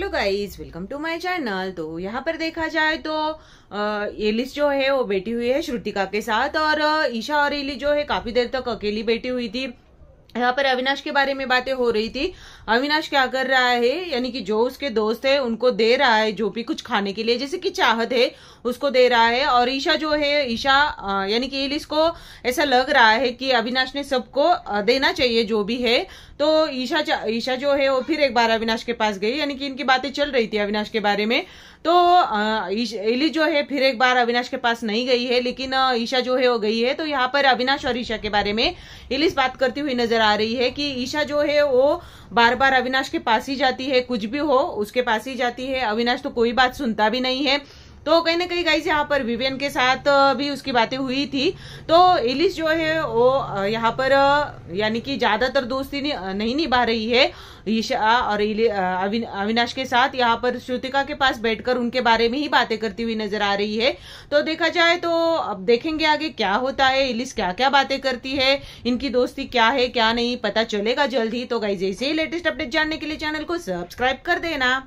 hello guys welcome to my channel तो यहाँ पर देखा जाए तो एलिस जो है वो बैठी हुई है श्रुतिका के साथ और ईशा और एली जो है काफी देर तक अकेली बैठी हुई थी यहाँ पर अविनाश के बारे में बातें हो रही थी अविनाश क्या कर रहा है यानी कि जो उसके दोस्त है उनको दे रहा है जो भी कुछ खाने के लिए जैसे कि चाहत है उसको दे रहा है और ईशा जो है ईशा यानी कि एलिस को ऐसा लग रहा है कि अविनाश ने सबको देना चाहिए जो भी है तो ईशा ईशा जो है वो फिर एक बार अविनाश के पास गई यानी कि इनकी बातें चल रही थी अविनाश के बारे में तो एलिस जो है फिर एक बार अविनाश के पास नहीं गई है लेकिन ईशा जो है वो गई है तो यहाँ पर अविनाश और ईशा के बारे में एलिस बात करती हुई नजर नजर आ रही है कि ईशा जो है वो बार बार अविनाश के पास ही जाती है कुछ भी हो उसके पास ही जाती है अविनाश तो कोई बात सुनता भी नहीं है तो कहीं ना कहीं गाइज यहाँ पर विवियन के साथ भी उसकी बातें हुई थी तो एलिस जो है वो यहाँ पर यानी कि ज़्यादातर दोस्ती नहीं निभा रही है ईशा और अविनाश के साथ यहाँ पर श्रुतिका के पास बैठकर उनके बारे में ही बातें करती हुई नजर आ रही है तो देखा जाए तो अब देखेंगे आगे क्या होता है एलिस क्या क्या बातें करती है इनकी दोस्ती क्या है क्या नहीं पता चलेगा जल्द ही तो गाइज ऐसे ही लेटेस्ट अपडेट जानने के लिए चैनल को सब्सक्राइब कर देना